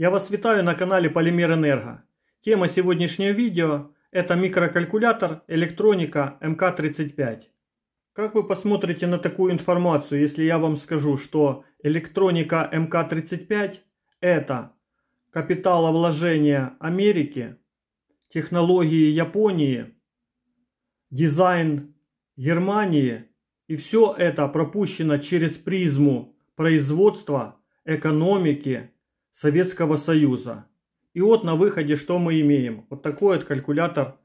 Я вас витаю на канале Полимер Энерго. Тема сегодняшнего видео – это микрокалькулятор электроника МК-35. Как вы посмотрите на такую информацию, если я вам скажу, что электроника МК-35 – это капиталовложение Америки, технологии Японии, дизайн Германии и все это пропущено через призму производства, экономики, Советского Союза. И вот на выходе что мы имеем? Вот такой вот калькулятор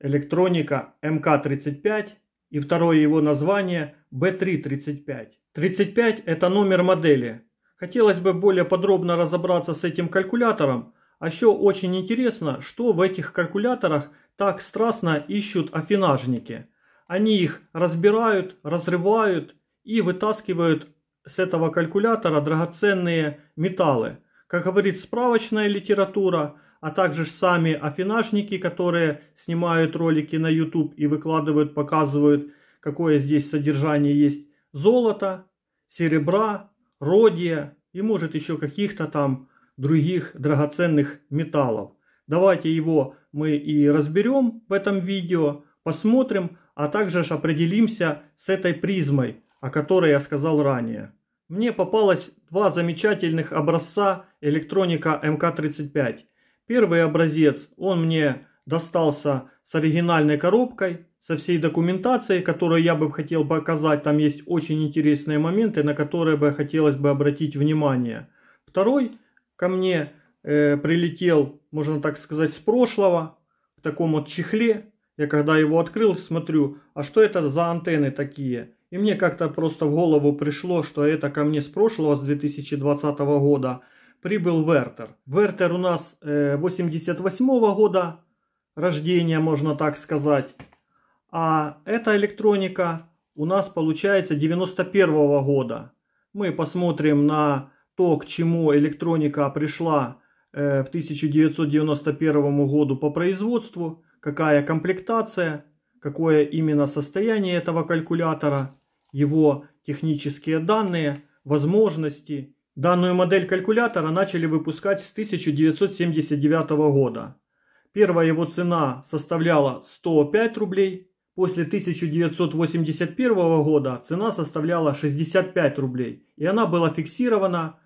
электроника МК-35 и второе его название Б B335. 35 это номер модели. Хотелось бы более подробно разобраться с этим калькулятором. А еще очень интересно, что в этих калькуляторах так страстно ищут афинажники. Они их разбирают, разрывают и вытаскивают с этого калькулятора драгоценные металлы, как говорит справочная литература, а также сами афинажники, которые снимают ролики на YouTube и выкладывают, показывают, какое здесь содержание есть золота, серебра, родия и может еще каких-то там других драгоценных металлов. Давайте его мы и разберем в этом видео, посмотрим, а также же определимся с этой призмой, о которой я сказал ранее мне попалось два замечательных образца электроника МК-35. Первый образец, он мне достался с оригинальной коробкой, со всей документацией, которую я бы хотел показать. Там есть очень интересные моменты, на которые бы хотелось бы обратить внимание. Второй ко мне э, прилетел, можно так сказать, с прошлого, в таком вот чехле. Я когда его открыл, смотрю, а что это за антенны такие? И мне как-то просто в голову пришло, что это ко мне с прошлого, с 2020 года, прибыл Вертер. Вертер у нас 88 э, года рождения, можно так сказать. А эта электроника у нас получается 91 года. Мы посмотрим на то, к чему электроника пришла э, в 1991 году по производству, какая комплектация, какое именно состояние этого калькулятора – его технические данные, возможности. Данную модель калькулятора начали выпускать с 1979 года. Первая его цена составляла 105 рублей, после 1981 года цена составляла 65 рублей, и она была фиксирована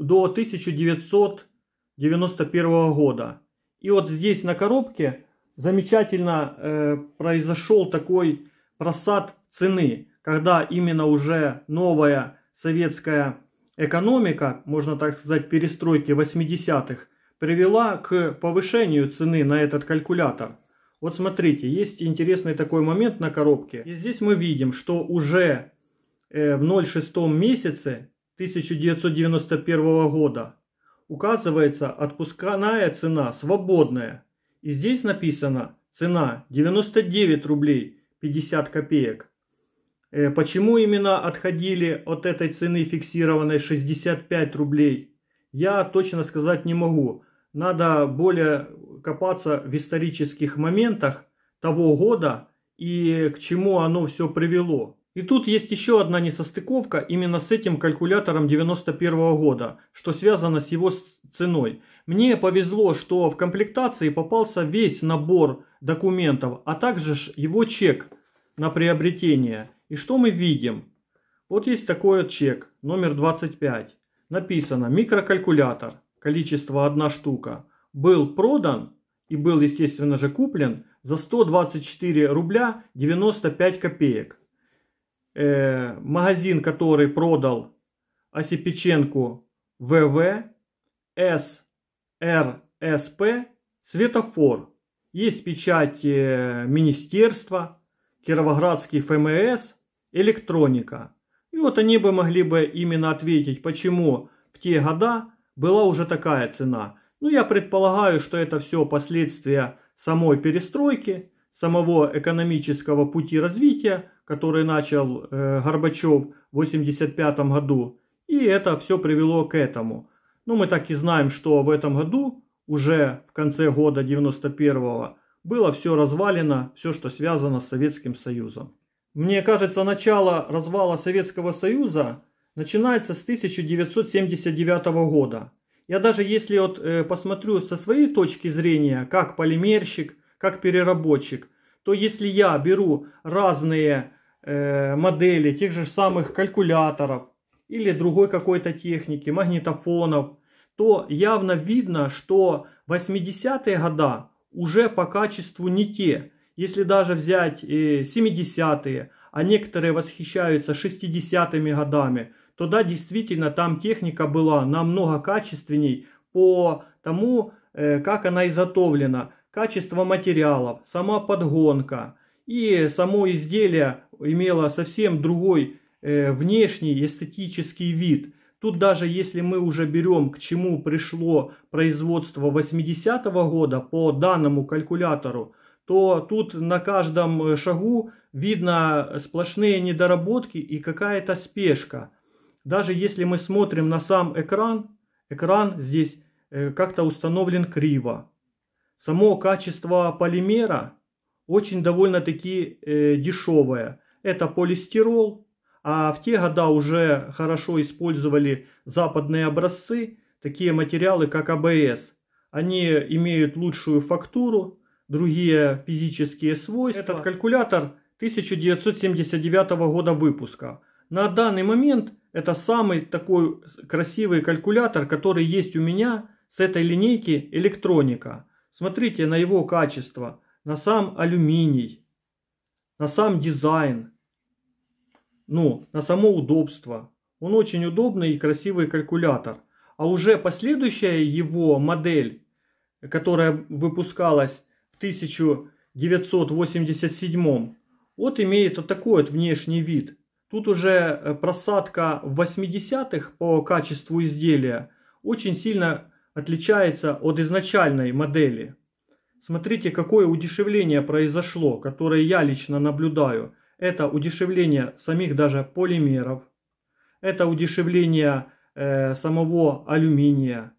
до 1991 года. И вот здесь на коробке замечательно э, произошел такой просад цены когда именно уже новая советская экономика, можно так сказать, перестройки 80-х, привела к повышению цены на этот калькулятор. Вот смотрите, есть интересный такой момент на коробке. И здесь мы видим, что уже э, в 0,6 месяце 1991 года указывается отпускная цена, свободная. И здесь написано цена 99 рублей 50 копеек. Э, почему именно отходили от этой цены фиксированной 65 рублей, я точно сказать не могу. Надо более копаться в исторических моментах того года и к чему оно все привело. И тут есть еще одна несостыковка именно с этим калькулятором 91 года, что связано с его ценой. Мне повезло, что в комплектации попался весь набор документов, а также его чек на приобретение – и что мы видим? Вот есть такой вот чек, номер 25. Написано микрокалькулятор, количество одна штука, был продан и был, естественно же, куплен за 124 рубля 95 копеек. Э, магазин, который продал Осипиченку ВВ, СРСП, светофор. Есть печать э, министерства, Кировоградский ФМС – электроника. И вот они бы могли бы именно ответить, почему в те года была уже такая цена. Ну, я предполагаю, что это все последствия самой перестройки, самого экономического пути развития, который начал э, Горбачев в 1985 году. И это все привело к этому. Но ну, мы так и знаем, что в этом году, уже в конце года 91 было все развалено, все, что связано с Советским Союзом. Мне кажется, начало развала Советского Союза начинается с 1979 года. Я даже если вот э, посмотрю со своей точки зрения, как полимерщик, как переработчик, то если я беру разные э, модели тех же самых калькуляторов или другой какой-то техники, магнитофонов, то явно видно, что 80-е года уже по качеству не те. Если даже взять 70-е, а некоторые восхищаются 60-ми годами, то да, действительно, там техника была намного качественней по тому, э, как она изготовлена, качество материалов, сама подгонка и само изделие имело совсем другой э, внешний эстетический вид. Тут даже если мы уже берем, к чему пришло производство 80-го года по данному калькулятору, то тут на каждом э, шагу видно сплошные недоработки и какая-то спешка. Даже если мы смотрим на сам экран, экран здесь э, как-то установлен криво. Само качество полимера очень довольно-таки э, дешевое. Это полистирол, а в те года уже хорошо использовали западные образцы, такие материалы как АБС. Они имеют лучшую фактуру, другие физические свойства. Этот калькулятор 1979 года выпуска. На данный момент это самый такой красивый калькулятор, который есть у меня с этой линейки электроника. Смотрите на его качество, на сам алюминий, на сам дизайн, ну, на само удобство. Он очень удобный и красивый калькулятор. А уже последующая его модель, которая выпускалась 1987 вот имеет вот такой вот внешний вид. Тут уже э, просадка 80-х по качеству изделия очень сильно отличается от изначальной модели. Смотрите, какое удешевление произошло, которое я лично наблюдаю. Это удешевление самих даже полимеров. Это удешевление э, самого алюминия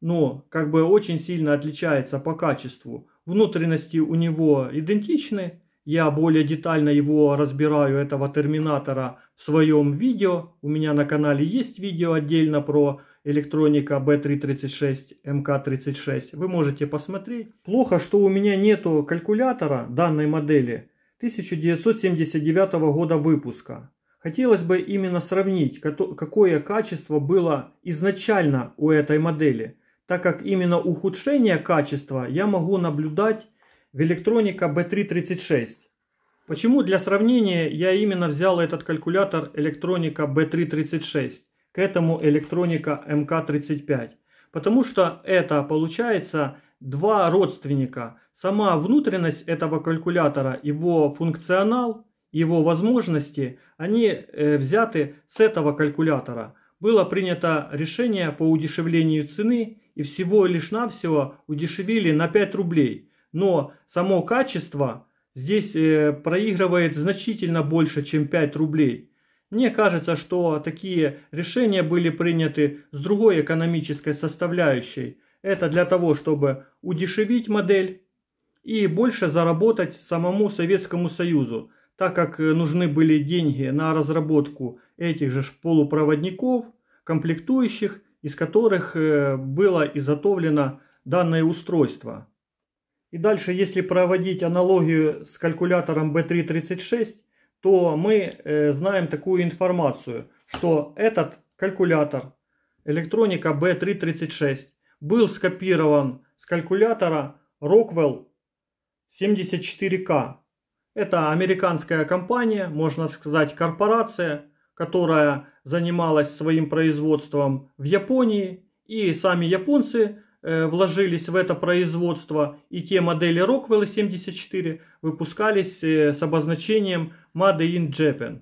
но как бы очень сильно отличается по качеству. Внутренности у него идентичны. Я более детально его разбираю, этого терминатора, в своем видео. У меня на канале есть видео отдельно про электроника B336, MK36. Вы можете посмотреть. Плохо, что у меня нету калькулятора данной модели 1979 года выпуска. Хотелось бы именно сравнить, какое качество было изначально у этой модели так как именно ухудшение качества я могу наблюдать в электроника B336. Почему для сравнения я именно взял этот калькулятор электроника B336 к этому электроника МК-35? Потому что это получается два родственника. Сама внутренность этого калькулятора, его функционал, его возможности, они э, взяты с этого калькулятора. Было принято решение по удешевлению цены и всего лишь навсего удешевили на 5 рублей. Но само качество здесь э, проигрывает значительно больше, чем 5 рублей. Мне кажется, что такие решения были приняты с другой экономической составляющей. Это для того, чтобы удешевить модель и больше заработать самому Советскому Союзу, так как нужны были деньги на разработку этих же полупроводников, комплектующих из которых э, было изготовлено данное устройство. И дальше, если проводить аналогию с калькулятором B336, то мы э, знаем такую информацию, что этот калькулятор, электроника B336, был скопирован с калькулятора Rockwell 74K. Это американская компания, можно сказать корпорация, которая занималась своим производством в Японии. И сами японцы э, вложились в это производство. И те модели Rockwell 74 выпускались э, с обозначением Made in Japan.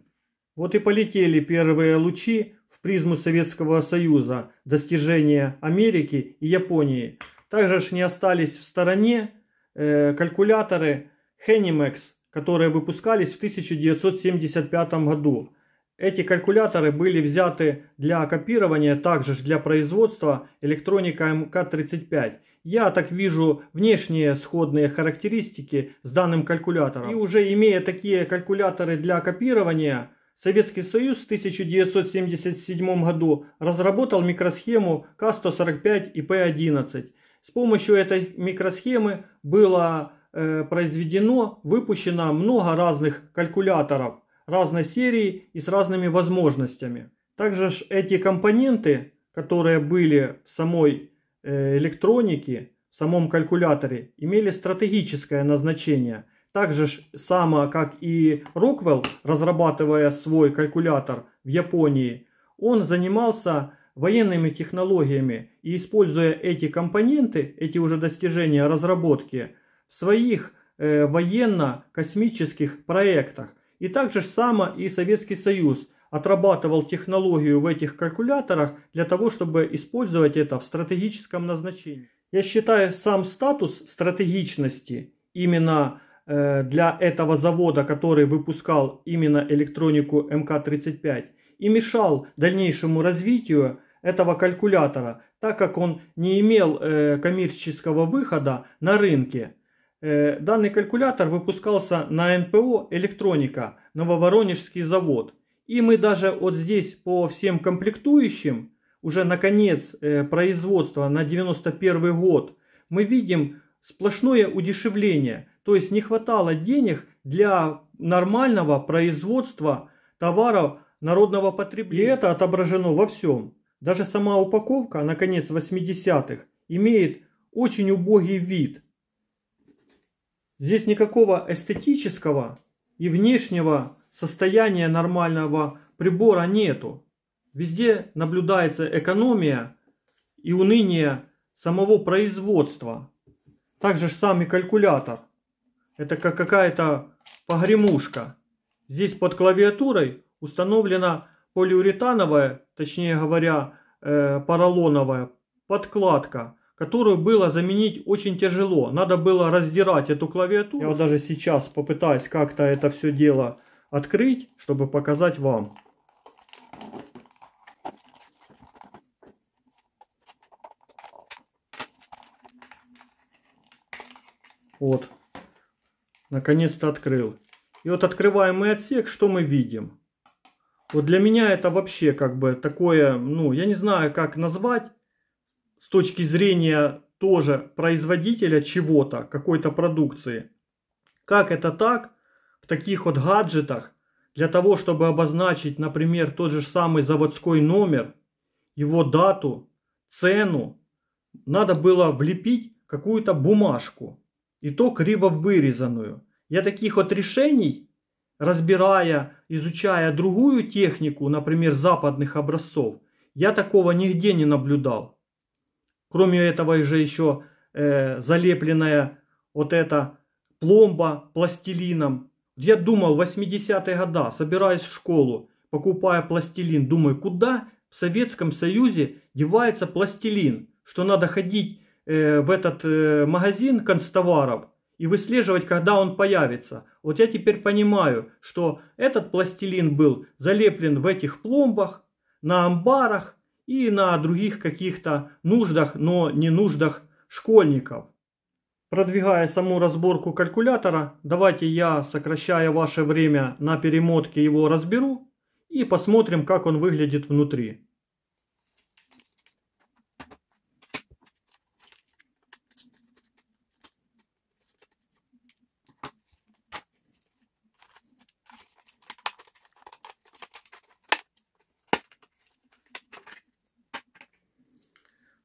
Вот и полетели первые лучи в призму Советского Союза, достижения Америки и Японии. Также ж не остались в стороне э, калькуляторы Henimex, которые выпускались в 1975 году. Эти калькуляторы были взяты для копирования, также для производства электроника МК-35. Я так вижу внешние сходные характеристики с данным калькулятором. И уже имея такие калькуляторы для копирования, Советский Союз в 1977 году разработал микросхему К-145 и П-11. С помощью этой микросхемы было э, произведено, выпущено много разных калькуляторов – разной серии и с разными возможностями. Также ж эти компоненты, которые были в самой э, электронике, в самом калькуляторе, имели стратегическое назначение. Также ж само, как и Роквелл, разрабатывая свой калькулятор в Японии, он занимался военными технологиями и используя эти компоненты, эти уже достижения разработки в своих э, военно-космических проектах. И так же само и Советский Союз отрабатывал технологию в этих калькуляторах для того, чтобы использовать это в стратегическом назначении. Я считаю сам статус стратегичности именно э, для этого завода, который выпускал именно электронику МК-35 и мешал дальнейшему развитию этого калькулятора, так как он не имел э, коммерческого выхода на рынке. Э, данный калькулятор выпускался на НПО «Электроника» Нововоронежский завод. И мы даже вот здесь по всем комплектующим, уже э, на конец производства на 91 год, мы видим сплошное удешевление. То есть не хватало денег для нормального производства товаров народного потребления. И это отображено во всем. Даже сама упаковка, наконец 80-х, имеет очень убогий вид – Здесь никакого эстетического и внешнего состояния нормального прибора нету. Везде наблюдается экономия и уныние самого производства. Также же сам и калькулятор. Это как какая-то погремушка. Здесь под клавиатурой установлена полиуретановая, точнее говоря, э, поролоновая подкладка, которую было заменить очень тяжело. Надо было раздирать эту клавиатуру. Я вот даже сейчас попытаюсь как-то это все дело открыть, чтобы показать вам. Вот. Наконец-то открыл. И вот открываемый отсек, что мы видим? Вот для меня это вообще как бы такое, ну, я не знаю, как назвать с точки зрения тоже производителя чего-то, какой-то продукции. Как это так? В таких вот гаджетах для того, чтобы обозначить, например, тот же самый заводской номер, его дату, цену, надо было влепить какую-то бумажку, и то криво вырезанную. Я таких вот решений, разбирая, изучая другую технику, например, западных образцов, я такого нигде не наблюдал. Кроме этого же еще э, залепленная вот эта пломба пластилином. Я думал, 80-е года, собираясь в школу, покупая пластилин, думаю, куда в Советском Союзе девается пластилин, что надо ходить э, в этот э, магазин констоваров и выслеживать, когда он появится. Вот я теперь понимаю, что этот пластилин был залеплен в этих пломбах, на амбарах, и на других каких-то нуждах, но не нуждах школьников. Продвигая саму разборку калькулятора, давайте я, сокращая ваше время на перемотке, его разберу и посмотрим, как он выглядит внутри.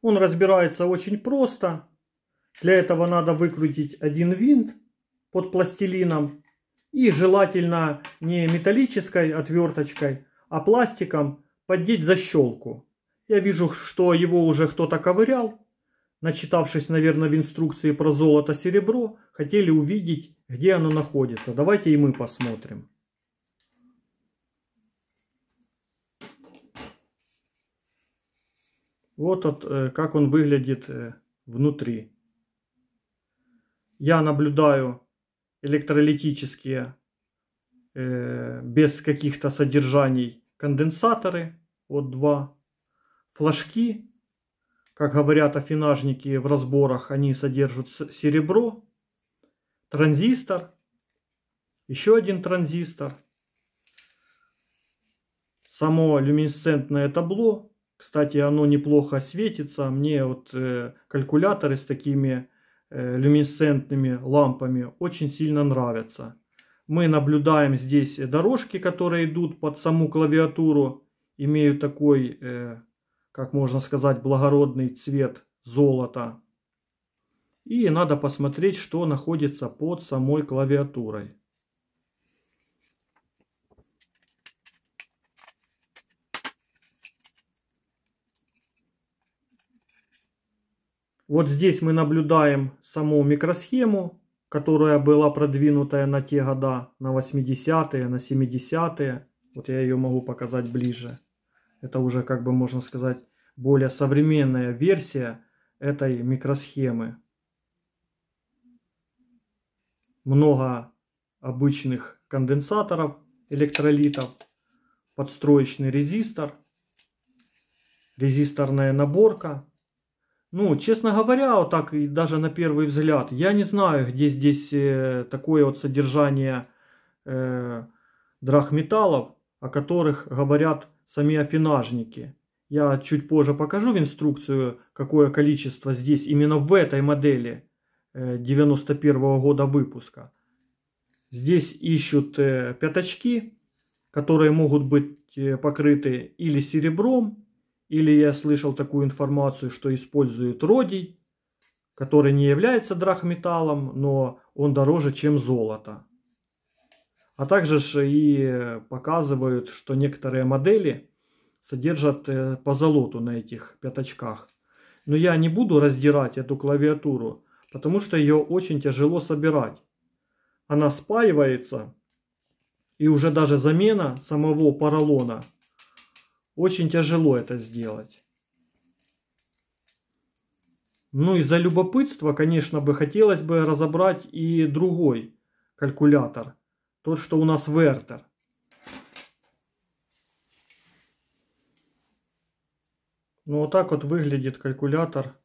Он разбирается очень просто. Для этого надо выкрутить один винт под пластилином. И желательно не металлической отверточкой, а пластиком поддеть защелку. Я вижу, что его уже кто-то ковырял. Начитавшись, наверное, в инструкции про золото-серебро, хотели увидеть, где оно находится. Давайте и мы посмотрим. Вот от, э, как он выглядит э, внутри. Я наблюдаю электролитические, э, без каких-то содержаний, конденсаторы. Вот два флажки. Как говорят афинажники в разборах, они содержат серебро. Транзистор. Еще один транзистор. Само люминесцентное табло кстати, оно неплохо светится. Мне вот э, калькуляторы с такими э, люминесцентными лампами очень сильно нравятся. Мы наблюдаем здесь дорожки, которые идут под саму клавиатуру. Имеют такой, э, как можно сказать, благородный цвет золота. И надо посмотреть, что находится под самой клавиатурой. Вот здесь мы наблюдаем саму микросхему, которая была продвинутая на те года, на 80-е, на 70-е. Вот я ее могу показать ближе. Это уже, как бы можно сказать, более современная версия этой микросхемы. Много обычных конденсаторов, электролитов, подстроечный резистор, резисторная наборка – ну, честно говоря, вот так и даже на первый взгляд, я не знаю, где здесь э, такое вот содержание э, драгметаллов, о которых говорят сами афинажники. Я чуть позже покажу в инструкцию, какое количество здесь, именно в этой модели э, 91 -го года выпуска. Здесь ищут э, пятачки, которые могут быть э, покрыты или серебром, или я слышал такую информацию, что используют родий, который не является драгметаллом, но он дороже, чем золото. А также же и показывают, что некоторые модели содержат э, по золоту на этих пяточках. Но я не буду раздирать эту клавиатуру, потому что ее очень тяжело собирать. Она спаивается и уже даже замена самого поролона – очень тяжело это сделать. Ну, из-за любопытства, конечно, бы хотелось бы разобрать и другой калькулятор. Тот, что у нас Вертер. Ну, вот так вот выглядит калькулятор,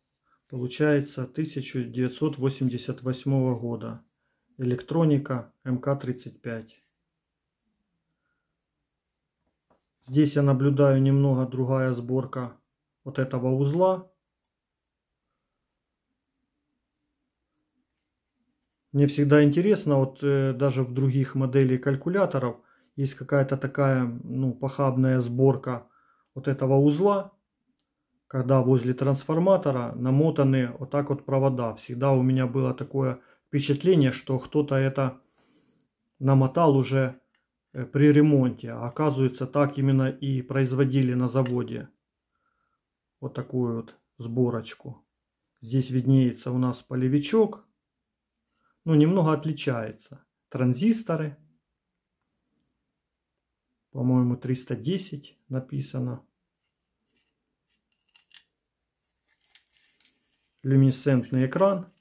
получается, 1988 года. Электроника МК-35. Здесь я наблюдаю немного другая сборка вот этого узла. Мне всегда интересно, вот э, даже в других моделей калькуляторов есть какая-то такая ну, похабная сборка вот этого узла, когда возле трансформатора намотаны вот так вот провода. Всегда у меня было такое впечатление, что кто-то это намотал уже Э, при ремонте. А оказывается, так именно и производили на заводе. Вот такую вот сборочку. Здесь виднеется у нас полевичок. Ну, немного отличается. Транзисторы. По-моему, 310 написано. Люминесцентный экран.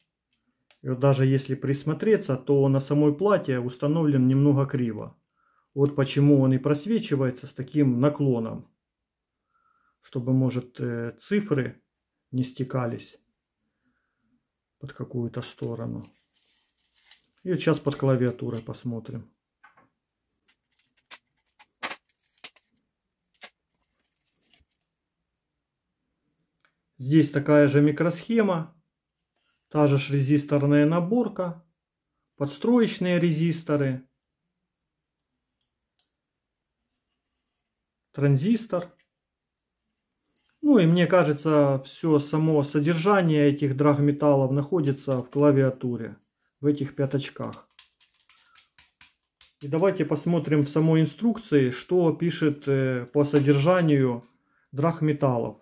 И вот даже если присмотреться, то на самой плате установлен немного криво. Вот почему он и просвечивается с таким наклоном, чтобы, может, э, цифры не стекались под какую-то сторону. И вот сейчас под клавиатурой посмотрим. Здесь такая же микросхема, та же резисторная наборка, подстроечные резисторы – транзистор. Ну и мне кажется, все само содержание этих драгметаллов находится в клавиатуре, в этих пяточках. И давайте посмотрим в самой инструкции, что пишет э, по содержанию драгметаллов.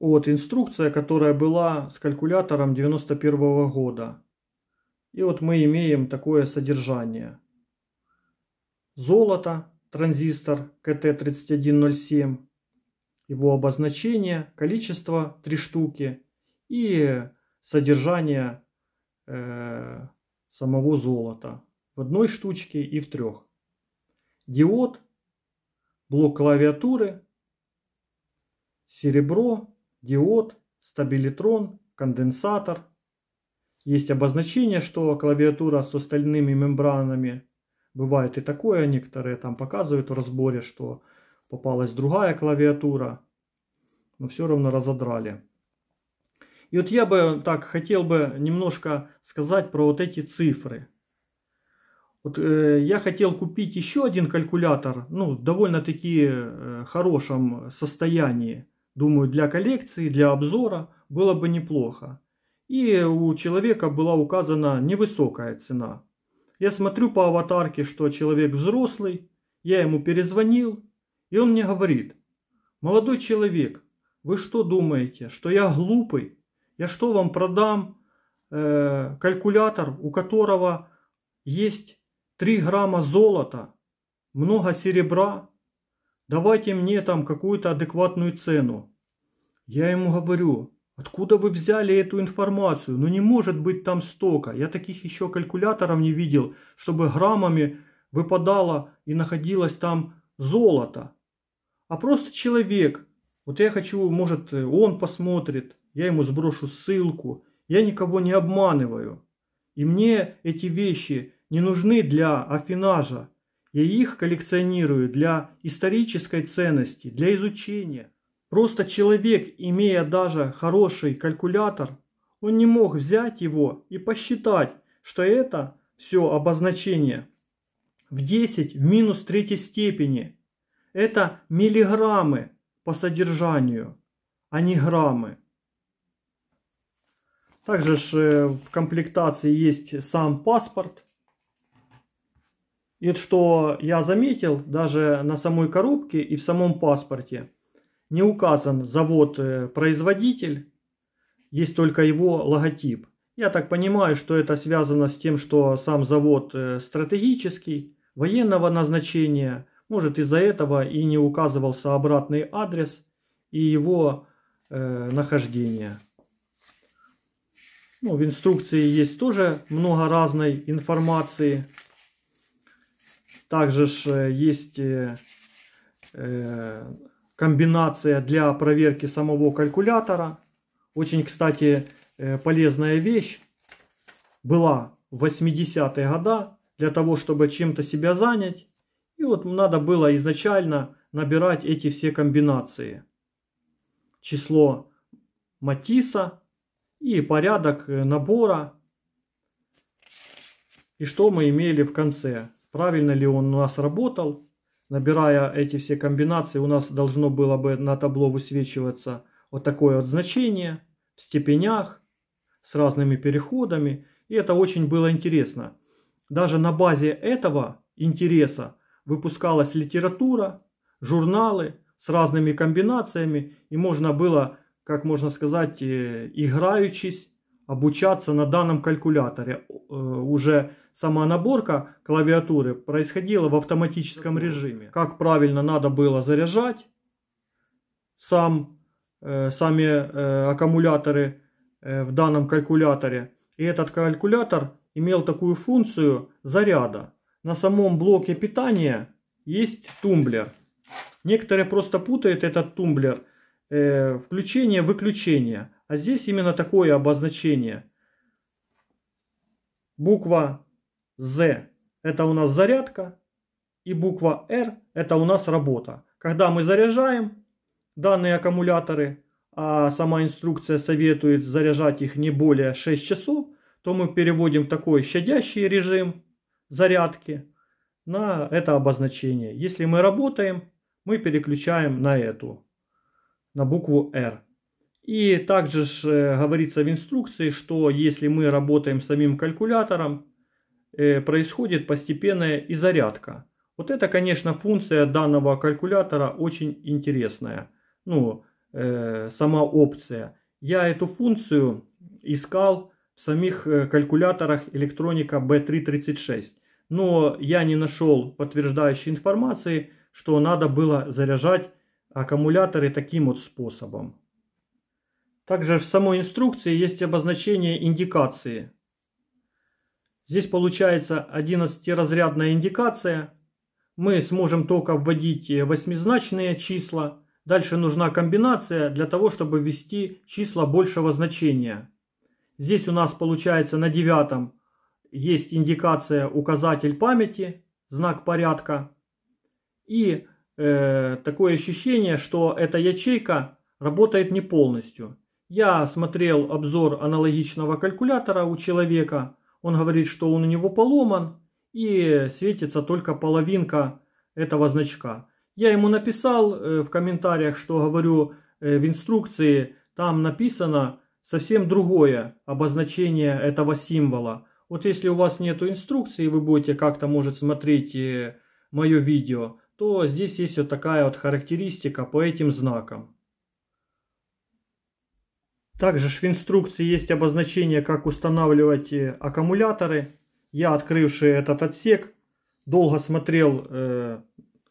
Вот инструкция, которая была с калькулятором 91 -го года. И вот мы имеем такое содержание. Золото, транзистор КТ-3107, его обозначение, количество 3 штуки и содержание э, самого золота в одной штучке и в трех. Диод, блок клавиатуры, серебро, диод, стабилитрон, конденсатор. Есть обозначение, что клавиатура с остальными мембранами. Бывает и такое, некоторые там показывают в разборе, что попалась другая клавиатура, но все равно разодрали. И вот я бы так хотел бы немножко сказать про вот эти цифры. Вот, э, я хотел купить еще один калькулятор, ну, в довольно-таки э, хорошем состоянии. Думаю, для коллекции, для обзора было бы неплохо. И у человека была указана невысокая цена. Я смотрю по аватарке, что человек взрослый. Я ему перезвонил, и он мне говорит. Молодой человек, вы что думаете, что я глупый? Я что вам продам э, калькулятор, у которого есть 3 грамма золота, много серебра? давайте мне там какую-то адекватную цену. Я ему говорю, откуда вы взяли эту информацию? Ну не может быть там столько. Я таких еще калькуляторов не видел, чтобы граммами выпадало и находилось там золото. А просто человек, вот я хочу, может он посмотрит, я ему сброшу ссылку, я никого не обманываю. И мне эти вещи не нужны для афинажа. Я их коллекционирую для исторической ценности, для изучения. Просто человек, имея даже хороший калькулятор, он не мог взять его и посчитать, что это все обозначение в 10 в минус третьей степени. Это миллиграммы по содержанию, а не граммы. Также э, в комплектации есть сам паспорт – и что я заметил, даже на самой коробке и в самом паспорте не указан завод-производитель, э, есть только его логотип. Я так понимаю, что это связано с тем, что сам завод э, стратегический, военного назначения. Может из-за этого и не указывался обратный адрес и его э, нахождение. Ну, в инструкции есть тоже много разной информации. Также ж э, есть э, э, комбинация для проверки самого калькулятора. Очень, кстати, полезная вещь была в 80-е годы для того, чтобы чем-то себя занять. И вот надо было изначально набирать эти все комбинации. Число Матисса и порядок набора. И что мы имели в конце правильно ли он у нас работал. Набирая эти все комбинации, у нас должно было бы на табло высвечиваться вот такое вот значение в степенях с разными переходами. И это очень было интересно. Даже на базе этого интереса выпускалась литература, журналы с разными комбинациями. И можно было, как можно сказать, э, играючись, обучаться на данном калькуляторе э, уже Сама наборка клавиатуры происходила в автоматическом режиме. Как правильно надо было заряжать. Сам, э, сами э, аккумуляторы э, в данном калькуляторе. И этот калькулятор имел такую функцию заряда. На самом блоке питания есть тумблер. Некоторые просто путают этот тумблер э, включение-выключение. А здесь именно такое обозначение. Буква Z – это у нас зарядка, и буква R – это у нас работа. Когда мы заряжаем данные аккумуляторы, а сама инструкция советует заряжать их не более 6 часов, то мы переводим в такой щадящий режим зарядки на это обозначение. Если мы работаем, мы переключаем на эту, на букву R. И также же э, говорится в инструкции, что если мы работаем самим калькулятором, Э, происходит постепенная и зарядка. Вот это, конечно, функция данного калькулятора очень интересная. Ну, э, сама опция. Я эту функцию искал в самих э, калькуляторах электроника B336. Но я не нашел подтверждающей информации, что надо было заряжать аккумуляторы таким вот способом. Также в самой инструкции есть обозначение индикации Здесь получается 11-разрядная индикация. Мы сможем только вводить восьмизначные числа. Дальше нужна комбинация для того, чтобы ввести числа большего значения. Здесь у нас получается на девятом есть индикация указатель памяти, знак порядка. И э, такое ощущение, что эта ячейка работает не полностью. Я смотрел обзор аналогичного калькулятора у человека, он говорит, что он у него поломан и светится только половинка этого значка. Я ему написал э, в комментариях, что говорю э, в инструкции, там написано совсем другое обозначение этого символа. Вот если у вас нет инструкции, вы будете как-то, может, смотреть э, мое видео, то здесь есть вот такая вот характеристика по этим знакам. Также в инструкции есть обозначение, как устанавливать э, аккумуляторы. Я, открывший этот отсек, долго смотрел, э,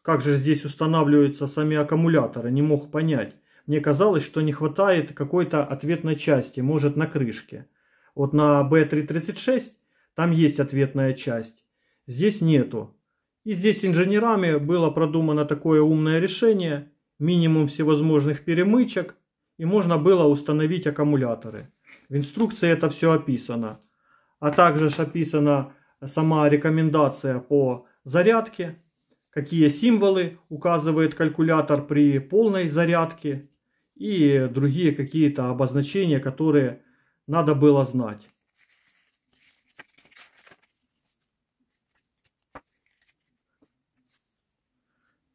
как же здесь устанавливаются сами аккумуляторы, не мог понять. Мне казалось, что не хватает какой-то ответной части, может на крышке. Вот на B336 там есть ответная часть, здесь нету. И здесь инженерами было продумано такое умное решение, минимум всевозможных перемычек – и можно было установить аккумуляторы. В инструкции это все описано. А также описана сама рекомендация по зарядке, какие символы указывает калькулятор при полной зарядке и другие какие-то обозначения, которые надо было знать.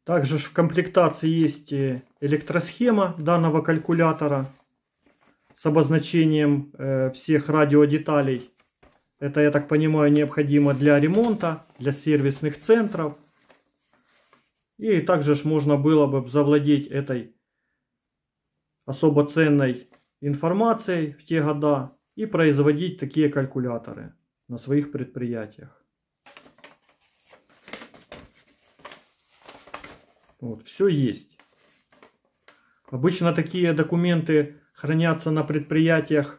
Также в комплектации есть э, электросхема данного калькулятора с обозначением э, всех радиодеталей. Это, я так понимаю, необходимо для ремонта, для сервисных центров. И также ж можно было бы завладеть этой особо ценной информацией в те года и производить такие калькуляторы на своих предприятиях. Вот, все есть. Обычно такие документы хранятся на предприятиях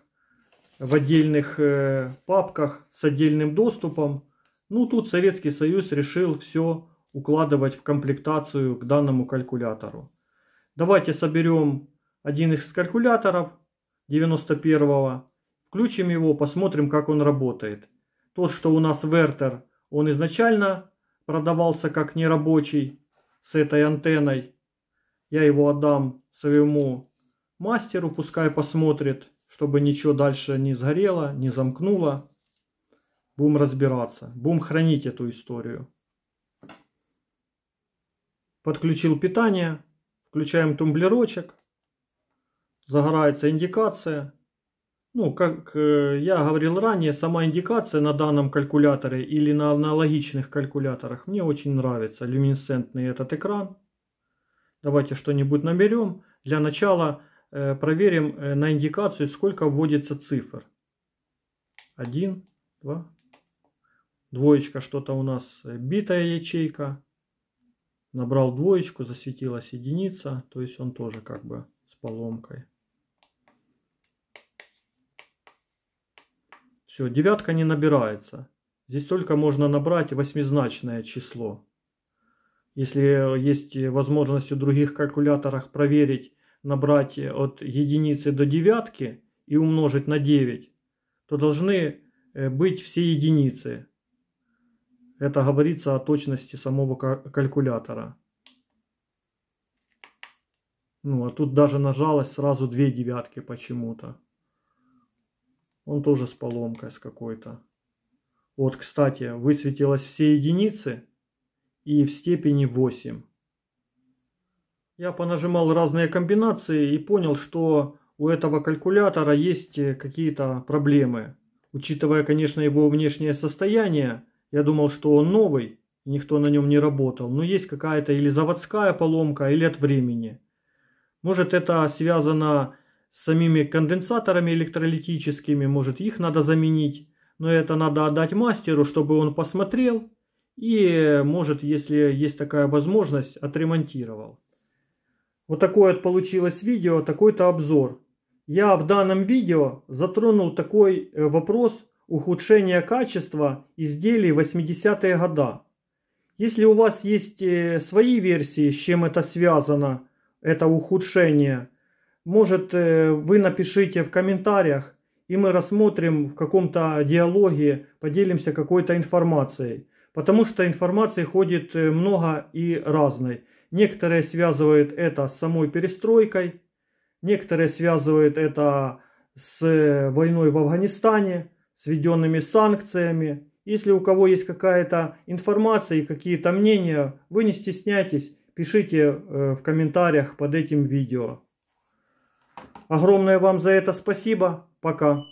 в отдельных э, папках с отдельным доступом. Ну, тут Советский Союз решил все укладывать в комплектацию к данному калькулятору. Давайте соберем один из калькуляторов 91-го, включим его, посмотрим, как он работает. Тот, что у нас Вертер, он изначально продавался как нерабочий с этой антенной. Я его отдам своему мастеру, пускай посмотрит, чтобы ничего дальше не сгорело, не замкнуло. Будем разбираться, будем хранить эту историю. Подключил питание, включаем тумблерочек, загорается индикация – ну, как э, я говорил ранее, сама индикация на данном калькуляторе или на аналогичных калькуляторах мне очень нравится. Люминесцентный этот экран. Давайте что-нибудь наберем. Для начала э, проверим э, на индикацию, сколько вводится цифр. Один, два. Двоечка что-то у нас, битая ячейка. Набрал двоечку, засветилась единица. То есть он тоже как бы с поломкой. Все, девятка не набирается. Здесь только можно набрать восьмизначное число. Если есть возможность в других калькуляторах проверить, набрать от единицы до девятки и умножить на 9, то должны э, быть все единицы. Это говорится о точности самого калькулятора. Ну, а тут даже нажалось сразу две девятки почему-то. Он тоже с поломкой с какой-то. Вот, кстати, высветилось все единицы и в степени 8. Я понажимал разные комбинации и понял, что у этого калькулятора есть э, какие-то проблемы. Учитывая, конечно, его внешнее состояние, я думал, что он новый, никто на нем не работал, но есть какая-то или заводская поломка, или от времени. Может это связано с самими конденсаторами электролитическими, может их надо заменить, но это надо отдать мастеру, чтобы он посмотрел и, может, если есть такая возможность, отремонтировал. Вот такое вот получилось видео, такой-то обзор. Я в данном видео затронул такой э, вопрос ухудшения качества изделий 80 х годов. Если у вас есть э, свои версии, с чем это связано, это ухудшение – может, э, вы напишите в комментариях, и мы рассмотрим в каком-то диалоге, поделимся какой-то информацией. Потому что информации ходит э, много и разной. Некоторые связывают это с самой перестройкой, некоторые связывают это с э, войной в Афганистане, с введенными санкциями. Если у кого есть какая-то информация и какие-то мнения, вы не стесняйтесь, пишите в комментариях под этим видео. Огромное вам за это спасибо. Пока.